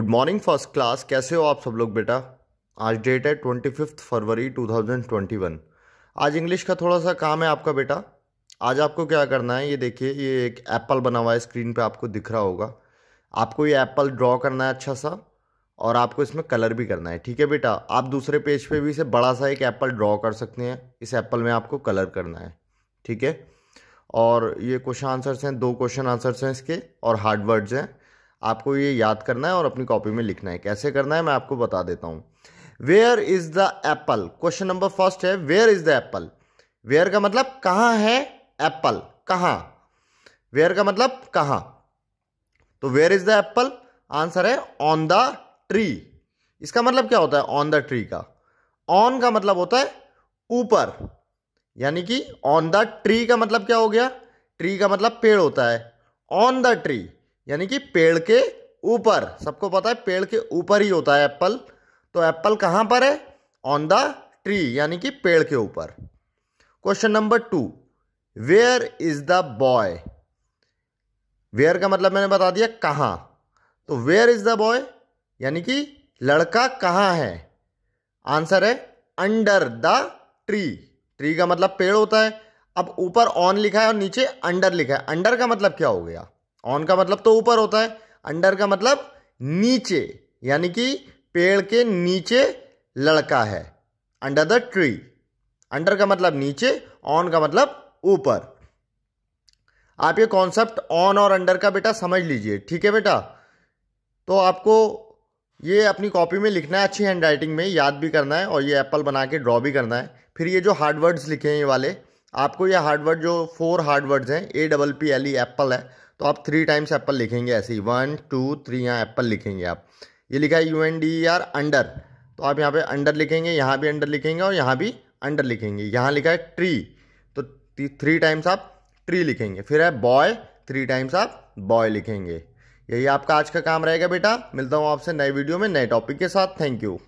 good morning first class कैसे हो आप सब लोग बेटा आज डेट है ट्वेंटी फिफ्थ फरवरी टू थाउजेंड ट्वेंटी वन आज इंग्लिश का थोड़ा सा काम है आपका बेटा आज आपको क्या करना है ये देखिए ये एक एप्पल बना हुआ है स्क्रीन पे आपको दिख रहा होगा आपको ये एप्पल ड्रॉ करना है अच्छा सा और आपको इसमें कलर भी करना है ठीक है बेटा आप दूसरे पेज पे भी इसे बड़ा सा एक एप्पल ड्रॉ कर सकते हैं इस एप्पल में आपको कलर करना है ठीक है और ये क्वेश्चन आंसर्स हैं दो क्वेश्चन आंसर्स हैं इसके और हार्ड वर्ड्स हैं आपको ये याद करना है और अपनी कॉपी में लिखना है कैसे करना है मैं आपको बता देता हूं where is the apple question number first है where is the apple where का मतलब कहां है एप्पल कहां वेयर का मतलब कहां तो where is the apple answer है ऑन द ट्री इसका मतलब क्या होता है ऑन द ट्री का ऑन का मतलब होता है ऊपर यानी कि ऑन द ट्री का मतलब क्या हो गया ट्री का मतलब पेड़ होता है ऑन द ट्री यानी कि पेड़ के ऊपर सबको पता है पेड़ के ऊपर ही होता है एप्पल तो एप्पल कहाँ पर है ऑन द ट्री यानी कि पेड़ के ऊपर question number two where is the boy where का मतलब मैंने बता दिया कहाँ तो वेयर इज द बॉय यानी कि लड़का कहाँ है आंसर है अंडर द ट्री ट्री का मतलब पेड़ होता है अब ऊपर ऑन लिखा है और नीचे अंडर लिखा है अंडर का मतलब क्या हो गया ऑन का मतलब तो ऊपर होता है अंडर का मतलब नीचे यानी कि पेड़ के नीचे लड़का है अंडर द ट्री अंडर का मतलब नीचे ऑन का मतलब ऊपर आप ये कॉन्सेप्ट ऑन और अंडर का बेटा समझ लीजिए ठीक है बेटा तो आपको ये अपनी कॉपी में लिखना है अच्छी हैंड राइटिंग में याद भी करना है और ये एप्पल बना के ड्रॉ भी करना है फिर ये जो हार्डवर्ड्स लिखे हैं ये वाले आपको ये हार्डवर्ड जो फोर हार्डवर्ड्स हैं A double P L E apple है तो आप थ्री टाइम्स एप्पल लिखेंगे ऐसे ही वन टू थ्री यहाँ एप्पल लिखेंगे आप ये लिखा है U N D R under तो आप यहाँ पे अंडर लिखेंगे यहाँ भी अंडर लिखेंगे और यहाँ भी अंडर लिखेंगे यहाँ लिखा है ट्री तो थ्री टाइम्स आप ट्री लिखेंगे फिर है बॉय थ्री टाइम्स आप बॉय लिखेंगे यही आपका आज का काम रहेगा बेटा मिलता हूँ आपसे नए वीडियो में नए टॉपिक के साथ थैंक यू